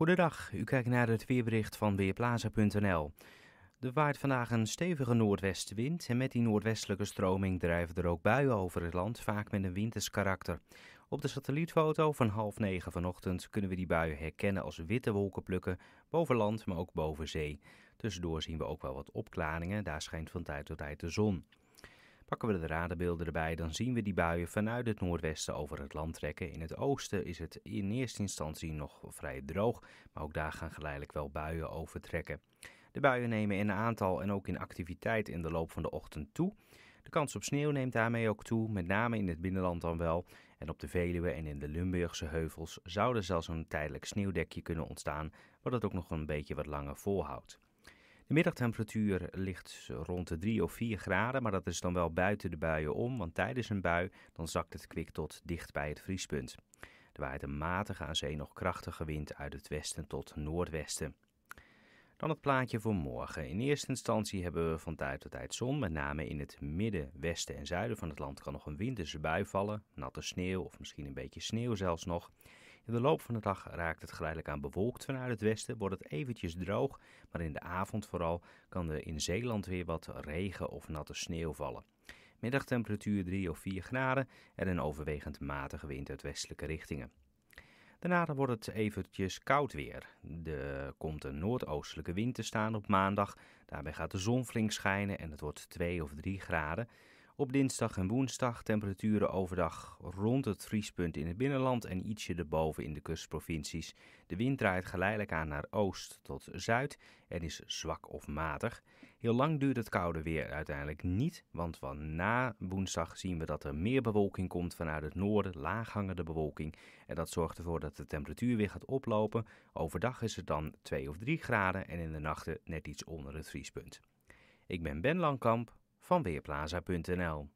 Goedendag, u kijkt naar het weerbericht van Weerplaza.nl. Er waait vandaag een stevige noordwestenwind en met die noordwestelijke stroming drijven er ook buien over het land, vaak met een winters karakter. Op de satellietfoto van half negen vanochtend kunnen we die buien herkennen als witte wolkenplukken boven land, maar ook boven zee. Tussendoor zien we ook wel wat opklaringen, daar schijnt van tijd tot tijd de zon. Pakken we de radenbeelden erbij, dan zien we die buien vanuit het noordwesten over het land trekken. In het oosten is het in eerste instantie nog vrij droog, maar ook daar gaan geleidelijk wel buien overtrekken. De buien nemen in aantal en ook in activiteit in de loop van de ochtend toe. De kans op sneeuw neemt daarmee ook toe, met name in het binnenland dan wel. En op de Veluwe en in de Limburgse heuvels zou er zelfs een tijdelijk sneeuwdekje kunnen ontstaan, wat het ook nog een beetje wat langer volhoudt. De middagtemperatuur ligt rond de 3 of 4 graden, maar dat is dan wel buiten de buien om, want tijdens een bui dan zakt het kwik tot dicht bij het vriespunt. Er waait een matige aan zee nog krachtige wind uit het westen tot noordwesten. Dan het plaatje voor morgen. In eerste instantie hebben we van tijd tot tijd zon. Met name in het midden, westen en zuiden van het land kan nog een winterse bui vallen. Natte sneeuw of misschien een beetje sneeuw zelfs nog. In de loop van de dag raakt het geleidelijk aan bewolkt vanuit het westen, wordt het eventjes droog, maar in de avond vooral kan er in Zeeland weer wat regen of natte sneeuw vallen. Middagtemperatuur 3 of 4 graden en een overwegend matige wind uit westelijke richtingen. Daarna wordt het eventjes koud weer. Er komt een noordoostelijke wind te staan op maandag. Daarbij gaat de zon flink schijnen en het wordt 2 of 3 graden. Op dinsdag en woensdag temperaturen overdag rond het vriespunt in het binnenland en ietsje erboven in de kustprovincies. De wind draait geleidelijk aan naar oost tot zuid en is zwak of matig. Heel lang duurt het koude weer uiteindelijk niet, want van na woensdag zien we dat er meer bewolking komt vanuit het noorden, laaghangende bewolking. En dat zorgt ervoor dat de temperatuur weer gaat oplopen. Overdag is het dan 2 of 3 graden en in de nachten net iets onder het vriespunt. Ik ben Ben Langkamp van Weerplaza.nl